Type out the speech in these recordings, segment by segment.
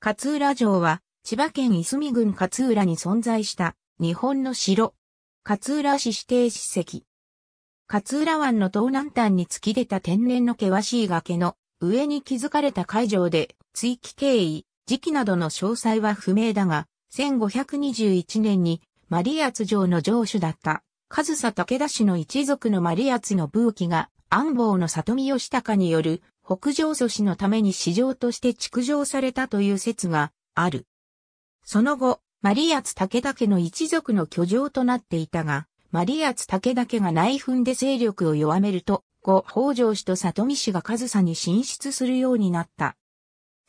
勝浦城は、千葉県いすみ郡勝浦に存在した、日本の城。勝浦市指定史跡。勝浦湾の東南端に突き出た天然の険しい崖の上に築かれた会場で、追記経緯、時期などの詳細は不明だが、1521年にマリアツ城の城主だった、上総武田氏の一族のマリアツの武器が、安房の里見義隆による北上祖師のために市場として築城されたという説がある。その後、マリアツ武田家の一族の居城となっていたが、マリアツ武田家が内紛で勢力を弱めると、後北条氏と里見氏が上総に進出するようになった。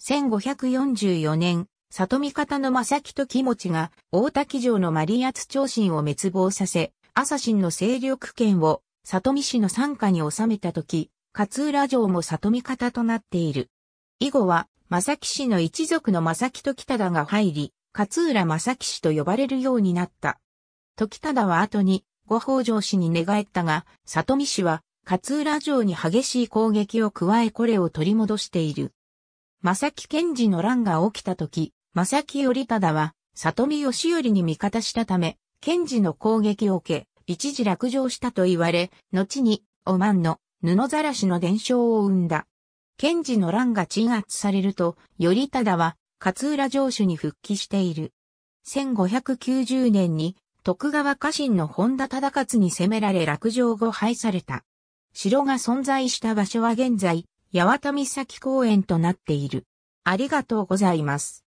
1544年、里見方の正木と木持が大滝城のマリアツ長身を滅亡させ、朝臣の勢力圏を里見氏の参加に収めた時、勝浦城も里見方となっている。以後は、正木氏の一族の正木時忠が入り、勝浦正木氏と呼ばれるようになった。時忠は後に、ご北条氏に寝返ったが、里見氏は、勝浦城に激しい攻撃を加えこれを取り戻している。正木賢治の乱が起きた時、正木頼忠は、里見義頼に味方したため、賢治の攻撃を受け、一時落城したと言われ、後に、おまんの布ざらしの伝承を生んだ。賢治の乱が鎮圧されると、頼忠は勝浦城主に復帰している。1590年に徳川家臣の本田忠勝に攻められ落城後敗された。城が存在した場所は現在、八幡岬公園となっている。ありがとうございます。